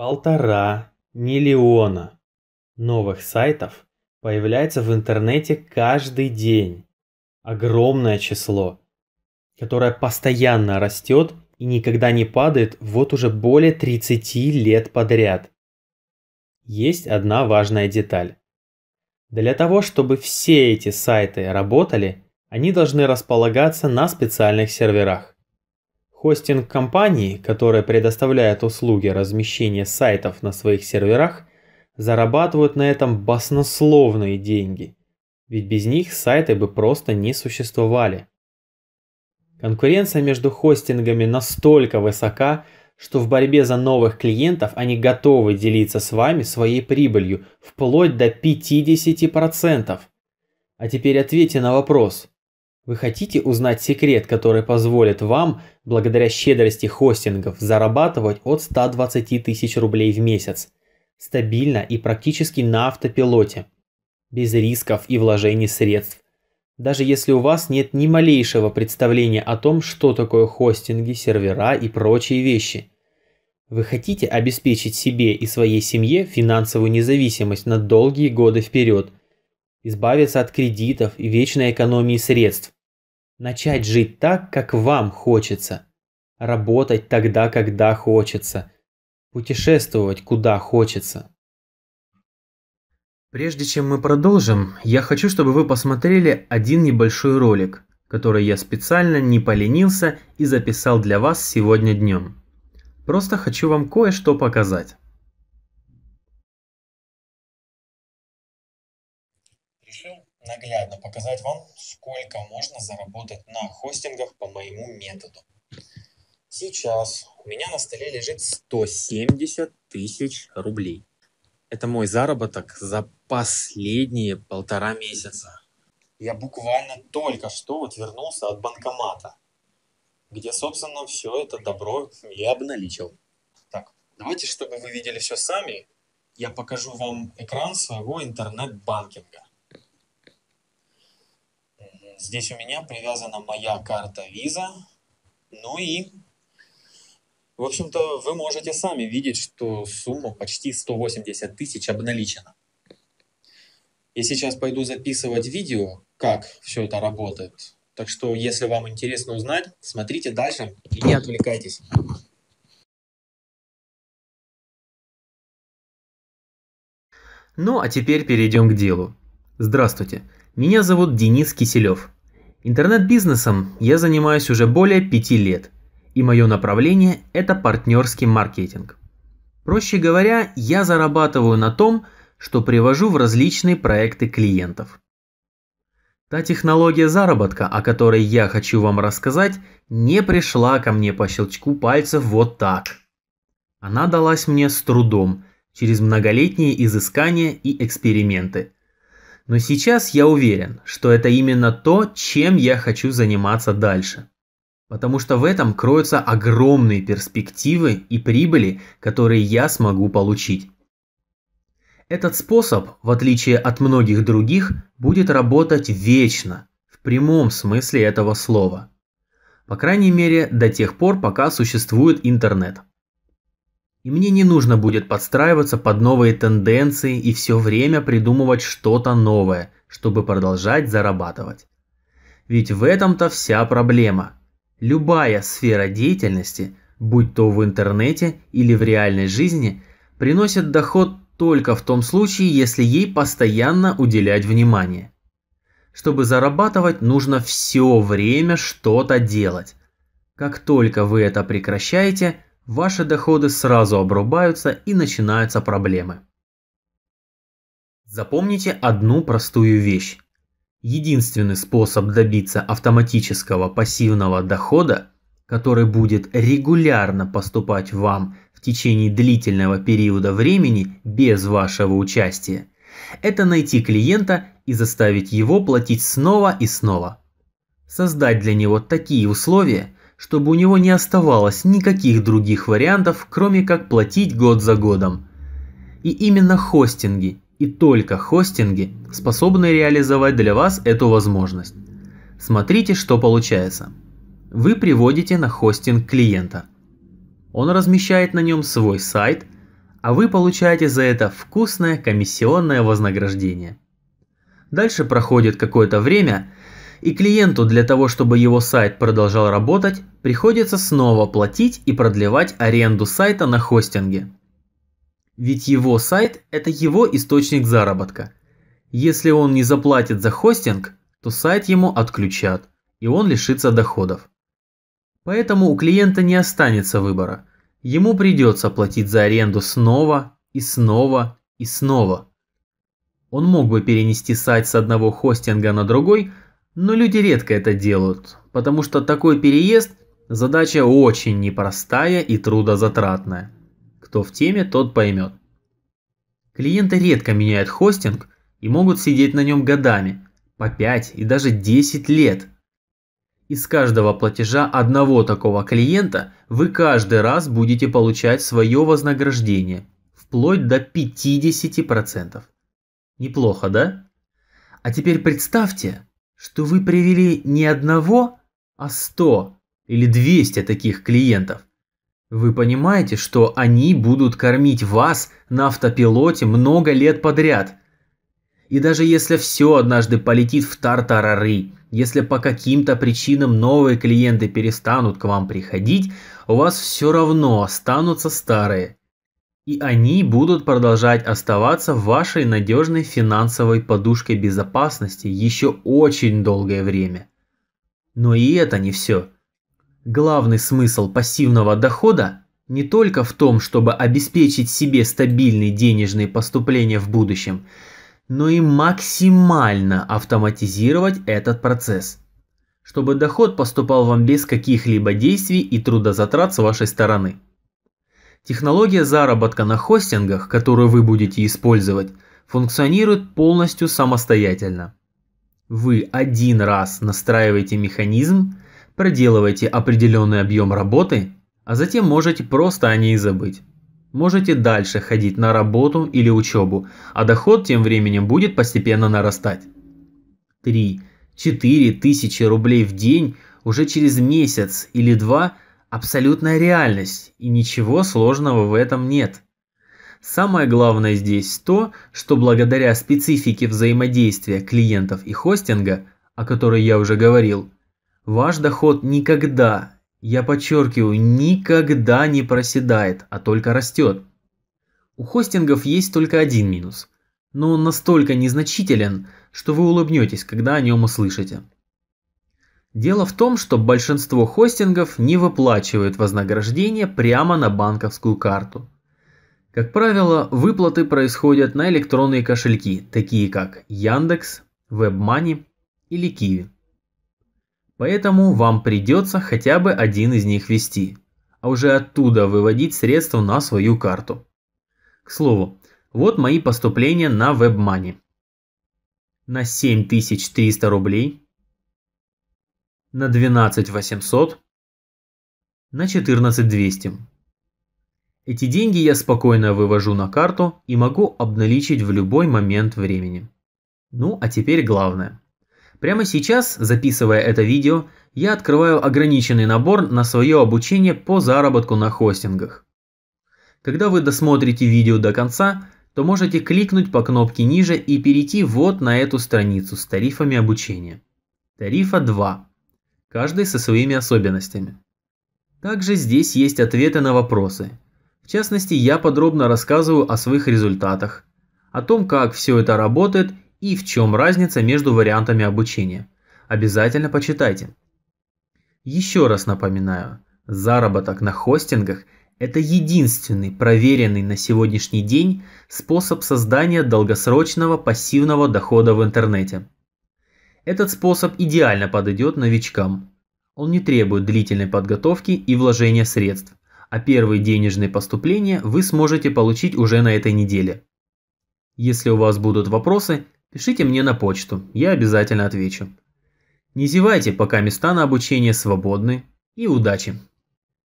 полтора миллиона новых сайтов появляется в интернете каждый день. Огромное число, которое постоянно растет и никогда не падает вот уже более 30 лет подряд. Есть одна важная деталь. Для того, чтобы все эти сайты работали, они должны располагаться на специальных серверах. Хостинг компании, которая предоставляет услуги размещения сайтов на своих серверах, зарабатывают на этом баснословные деньги, ведь без них сайты бы просто не существовали. Конкуренция между хостингами настолько высока, что в борьбе за новых клиентов они готовы делиться с вами своей прибылью вплоть до 50%. А теперь ответьте на вопрос, вы хотите узнать секрет, который позволит вам, благодаря щедрости хостингов, зарабатывать от 120 тысяч рублей в месяц? Стабильно и практически на автопилоте. Без рисков и вложений средств. Даже если у вас нет ни малейшего представления о том, что такое хостинги, сервера и прочие вещи. Вы хотите обеспечить себе и своей семье финансовую независимость на долгие годы вперед – избавиться от кредитов и вечной экономии средств, начать жить так, как вам хочется, работать тогда, когда хочется, путешествовать куда хочется. Прежде чем мы продолжим, я хочу, чтобы вы посмотрели один небольшой ролик, который я специально не поленился и записал для вас сегодня днем. Просто хочу вам кое-что показать. решил наглядно показать вам, сколько можно заработать на хостингах по моему методу. Сейчас у меня на столе лежит 170 тысяч рублей. Это мой заработок за последние полтора месяца. Я буквально только что вот вернулся от банкомата, где, собственно, все это добро я обналичил. Так, давайте, чтобы вы видели все сами, я покажу вам экран своего интернет-банкинга. Здесь у меня привязана моя карта Visa. Ну и, в общем-то, вы можете сами видеть, что сумма почти 180 тысяч обналичена. Я сейчас пойду записывать видео, как все это работает. Так что, если вам интересно узнать, смотрите дальше и не отвлекайтесь. Ну а теперь перейдем к делу. Здравствуйте. Меня зовут Денис Киселев. Интернет-бизнесом я занимаюсь уже более пяти лет, и мое направление – это партнерский маркетинг. Проще говоря, я зарабатываю на том, что привожу в различные проекты клиентов. Та технология заработка, о которой я хочу вам рассказать, не пришла ко мне по щелчку пальцев вот так. Она далась мне с трудом, через многолетние изыскания и эксперименты – но сейчас я уверен, что это именно то, чем я хочу заниматься дальше. Потому что в этом кроются огромные перспективы и прибыли, которые я смогу получить. Этот способ, в отличие от многих других, будет работать вечно, в прямом смысле этого слова. По крайней мере, до тех пор, пока существует интернет – и мне не нужно будет подстраиваться под новые тенденции и все время придумывать что-то новое, чтобы продолжать зарабатывать. Ведь в этом-то вся проблема. Любая сфера деятельности, будь то в интернете или в реальной жизни, приносит доход только в том случае, если ей постоянно уделять внимание. Чтобы зарабатывать, нужно все время что-то делать. Как только вы это прекращаете – ваши доходы сразу обрубаются и начинаются проблемы. Запомните одну простую вещь. Единственный способ добиться автоматического пассивного дохода, который будет регулярно поступать вам в течение длительного периода времени без вашего участия, это найти клиента и заставить его платить снова и снова. Создать для него такие условия – чтобы у него не оставалось никаких других вариантов, кроме как платить год за годом. И именно хостинги, и только хостинги, способны реализовать для вас эту возможность. Смотрите, что получается. Вы приводите на хостинг клиента. Он размещает на нем свой сайт, а вы получаете за это вкусное комиссионное вознаграждение. Дальше проходит какое-то время, и клиенту для того, чтобы его сайт продолжал работать, приходится снова платить и продлевать аренду сайта на хостинге. Ведь его сайт – это его источник заработка. Если он не заплатит за хостинг, то сайт ему отключат, и он лишится доходов. Поэтому у клиента не останется выбора. Ему придется платить за аренду снова и снова и снова. Он мог бы перенести сайт с одного хостинга на другой – но люди редко это делают, потому что такой переезд – задача очень непростая и трудозатратная. Кто в теме, тот поймет. Клиенты редко меняют хостинг и могут сидеть на нем годами, по 5 и даже 10 лет. Из каждого платежа одного такого клиента вы каждый раз будете получать свое вознаграждение, вплоть до 50%. Неплохо, да? А теперь представьте, что вы привели не одного, а сто или двести таких клиентов. Вы понимаете, что они будут кормить вас на автопилоте много лет подряд. И даже если все однажды полетит в тартарары, если по каким-то причинам новые клиенты перестанут к вам приходить, у вас все равно останутся старые. И они будут продолжать оставаться вашей надежной финансовой подушкой безопасности еще очень долгое время. Но и это не все. Главный смысл пассивного дохода не только в том, чтобы обеспечить себе стабильные денежные поступления в будущем, но и максимально автоматизировать этот процесс, чтобы доход поступал вам без каких-либо действий и трудозатрат с вашей стороны. Технология заработка на хостингах, которую вы будете использовать, функционирует полностью самостоятельно. Вы один раз настраиваете механизм, проделываете определенный объем работы, а затем можете просто о ней забыть. Можете дальше ходить на работу или учебу, а доход тем временем будет постепенно нарастать. 3. 4 тысячи рублей в день уже через месяц или два – абсолютная реальность, и ничего сложного в этом нет. Самое главное здесь то, что благодаря специфике взаимодействия клиентов и хостинга, о которой я уже говорил, ваш доход никогда, я подчеркиваю, никогда не проседает, а только растет. У хостингов есть только один минус, но он настолько незначителен, что вы улыбнетесь, когда о нем услышите. Дело в том, что большинство хостингов не выплачивают вознаграждение прямо на банковскую карту. Как правило, выплаты происходят на электронные кошельки, такие как Яндекс, WebMoney или Kiwi. Поэтому вам придется хотя бы один из них вести, а уже оттуда выводить средства на свою карту. К слову, вот мои поступления на WebMoney. На 7300 рублей на 12 800, на 14 200. Эти деньги я спокойно вывожу на карту и могу обналичить в любой момент времени. Ну а теперь главное. Прямо сейчас, записывая это видео, я открываю ограниченный набор на свое обучение по заработку на хостингах. Когда вы досмотрите видео до конца, то можете кликнуть по кнопке ниже и перейти вот на эту страницу с тарифами обучения. Тарифа 2 каждый со своими особенностями. Также здесь есть ответы на вопросы. В частности, я подробно рассказываю о своих результатах, о том, как все это работает и в чем разница между вариантами обучения. Обязательно почитайте. Еще раз напоминаю, заработок на хостингах – это единственный проверенный на сегодняшний день способ создания долгосрочного пассивного дохода в интернете – этот способ идеально подойдет новичкам. Он не требует длительной подготовки и вложения средств, а первые денежные поступления вы сможете получить уже на этой неделе. Если у вас будут вопросы, пишите мне на почту, я обязательно отвечу. Не зевайте, пока места на обучение свободны, и удачи!